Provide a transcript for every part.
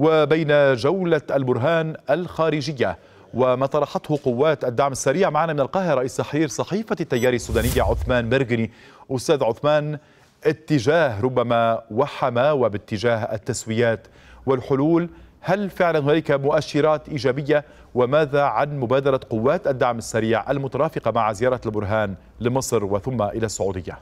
وبين جولة البرهان الخارجية وما طرحته قوات الدعم السريع معنا من القاهرة تحرير صحيفة التيار السودانية عثمان مرغني أستاذ عثمان اتجاه ربما وحمة وباتجاه التسويات والحلول هل فعلا هنالك مؤشرات إيجابية وماذا عن مبادرة قوات الدعم السريع المترافقة مع زيارة البرهان لمصر وثم إلى السعودية؟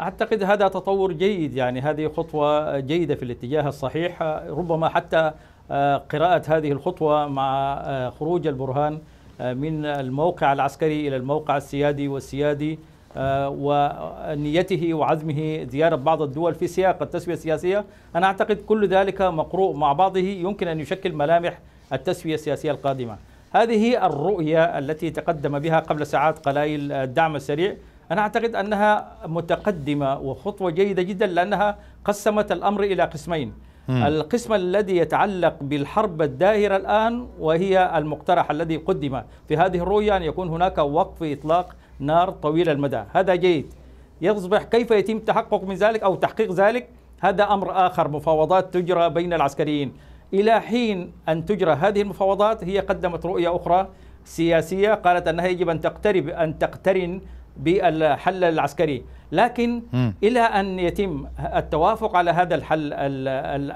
أعتقد هذا تطور جيد يعني هذه خطوة جيدة في الاتجاه الصحيح ربما حتى آه، قراءة هذه الخطوة مع آه، خروج البرهان آه، من الموقع العسكري إلى الموقع السيادي والسيادي ونيته وعزمه زيارة بعض الدول في سياق التسوية السياسية أنا أعتقد كل ذلك مقروء مع بعضه يمكن أن يشكل ملامح التسوية السياسية القادمة هذه الرؤية التي تقدم بها قبل ساعات قلائل الدعم السريع أنا أعتقد أنها متقدمة وخطوة جيدة جدا لأنها قسمت الأمر إلى قسمين مم. القسم الذي يتعلق بالحرب الداهرة الآن وهي المقترح الذي قدم في هذه الرؤية أن يكون هناك وقف إطلاق نار طويل المدى هذا جيد يصبح كيف يتم تحقق من ذلك أو تحقيق ذلك هذا أمر آخر مفاوضات تجرى بين العسكريين إلى حين أن تجرى هذه المفاوضات هي قدمت رؤية أخرى سياسية قالت أنها يجب أن تقترب أن تقترن بالحل العسكري لكن م. إلى أن يتم التوافق على هذا الحل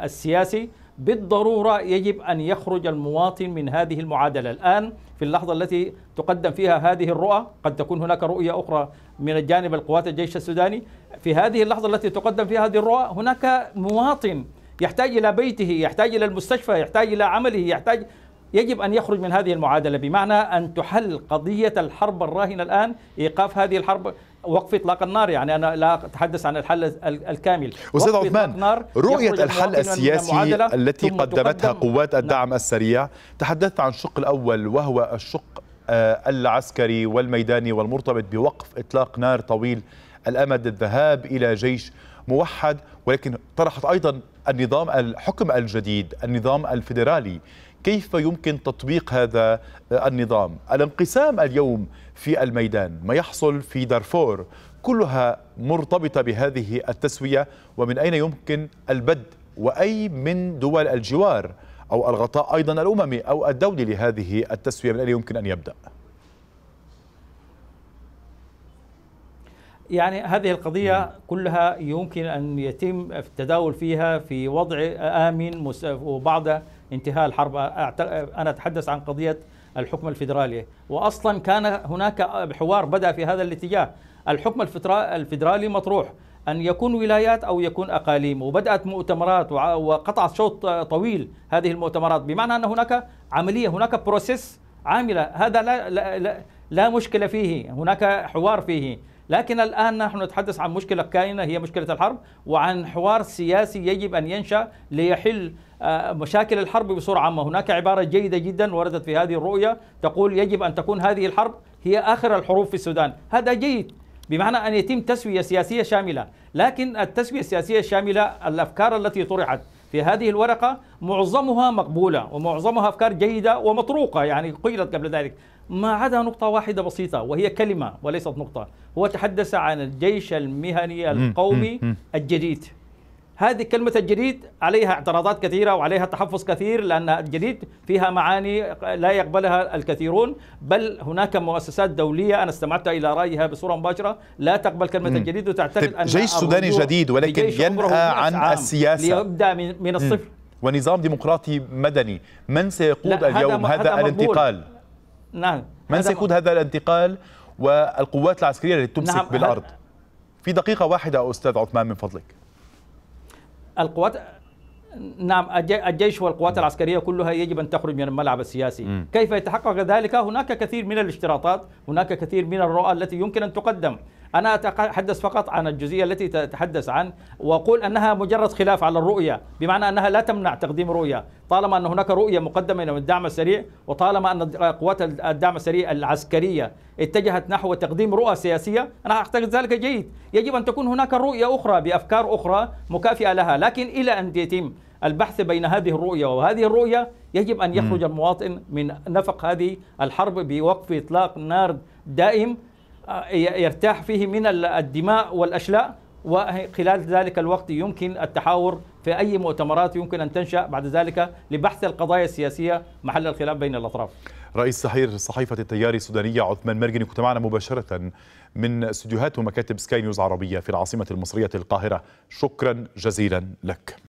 السياسي بالضرورة يجب أن يخرج المواطن من هذه المعادلة الآن في اللحظة التي تقدم فيها هذه الرؤى قد تكون هناك رؤية أخرى من الجانب القوات الجيش السوداني في هذه اللحظة التي تقدم فيها هذه الرؤى هناك مواطن يحتاج إلى بيته يحتاج إلى المستشفى يحتاج إلى عمله يحتاج يجب أن يخرج من هذه المعادلة بمعنى أن تحل قضية الحرب الراهنة الآن إيقاف هذه الحرب وقف اطلاق النار يعني انا لا اتحدث عن الحل الكامل استاذ عثمان رؤيه الحل السياسي التي قدمتها قوات نعم. الدعم نعم. السريع تحدثت عن الشق الاول وهو الشق آه، العسكري والميداني والمرتبط بوقف اطلاق نار طويل الامد الذهاب الى جيش موحد ولكن طرحت أيضا النظام الحكم الجديد النظام الفيدرالي كيف يمكن تطبيق هذا النظام الانقسام اليوم في الميدان ما يحصل في دارفور كلها مرتبطة بهذه التسوية ومن أين يمكن البدء وأي من دول الجوار أو الغطاء أيضا الأممي أو الدولي لهذه التسوية من أين يمكن أن يبدأ؟ يعني هذه القضية نعم. كلها يمكن أن يتم التداول فيها في وضع آمن وبعد انتهاء الحرب أنا أتحدث عن قضية الحكم الفيدرالي وأصلا كان هناك حوار بدأ في هذا الاتجاه الحكم الفيدرالي مطروح أن يكون ولايات أو يكون أقاليم وبدأت مؤتمرات وقطعت شوط طويل هذه المؤتمرات بمعنى أن هناك عملية هناك بروسيس عاملة هذا لا, لا, لا, لا مشكلة فيه هناك حوار فيه لكن الآن نحن نتحدث عن مشكلة كائنة هي مشكلة الحرب وعن حوار سياسي يجب أن ينشأ ليحل آه، مشاكل الحرب بصورة عامة هناك عبارة جيدة جدا وردت في هذه الرؤية تقول يجب أن تكون هذه الحرب هي آخر الحروب في السودان هذا جيد بمعنى أن يتم تسوية سياسية شاملة لكن التسوية السياسية الشاملة الأفكار التي طرحت في هذه الورقة معظمها مقبولة ومعظمها أفكار جيدة ومطروقة يعني قيلت قبل ذلك ما عدا نقطة واحدة بسيطة وهي كلمة وليست نقطة هو تحدث عن الجيش المهني القومي الجديد هذه كلمة الجديد عليها اعتراضات كثيرة وعليها تحفظ كثير لأن الجديد فيها معاني لا يقبلها الكثيرون بل هناك مؤسسات دولية أنا استمعت إلى رأيها بصورة مباشرة لا تقبل كلمة مم. الجديد وتعتقد طيب، أن جيش سوداني جديد ولكن ينهى عن السياسة ليبدأ من, من الصفر مم. ونظام ديمقراطي مدني من سيقود اليوم هذا, هذا الانتقال نعم من سيقود هذا الانتقال والقوات العسكرية التي تمسك نعم بالأرض في دقيقة واحدة أستاذ عثمان من فضلك القوات نعم الجيش والقوات م. نعم. العسكريه كلها يجب ان تخرج من الملعب السياسي، م. كيف يتحقق ذلك؟ هناك كثير من الاشتراطات، هناك كثير من الرؤى التي يمكن ان تقدم، أنا أتحدث فقط عن الجزئية التي تتحدث عن وأقول أنها مجرد خلاف على الرؤية بمعنى أنها لا تمنع تقديم رؤية طالما أن هناك رؤية مقدمة من الدعم السريع وطالما أن قوات الدعم السريع العسكرية اتجهت نحو تقديم رؤى سياسية أنا أعتقد ذلك جيد يجب أن تكون هناك رؤية أخرى بأفكار أخرى مكافئة لها لكن إلى أن يتم البحث بين هذه الرؤية وهذه الرؤية يجب أن يخرج المواطن من نفق هذه الحرب بوقف إطلاق نار دائم آه، يرتاح فيه من الدماء والأشلاء وخلال ذلك الوقت يمكن التحاور في أي مؤتمرات يمكن أن تنشأ بعد ذلك لبحث القضايا السياسية محل الخلاف بين الأطراف رئيس صحير صحيفة التيار السودانية عثمان مرجني كنت معنا مباشرة من استديوهات ومكاتب سكاي نيوز عربية في العاصمة المصرية القاهرة شكرا جزيلا لك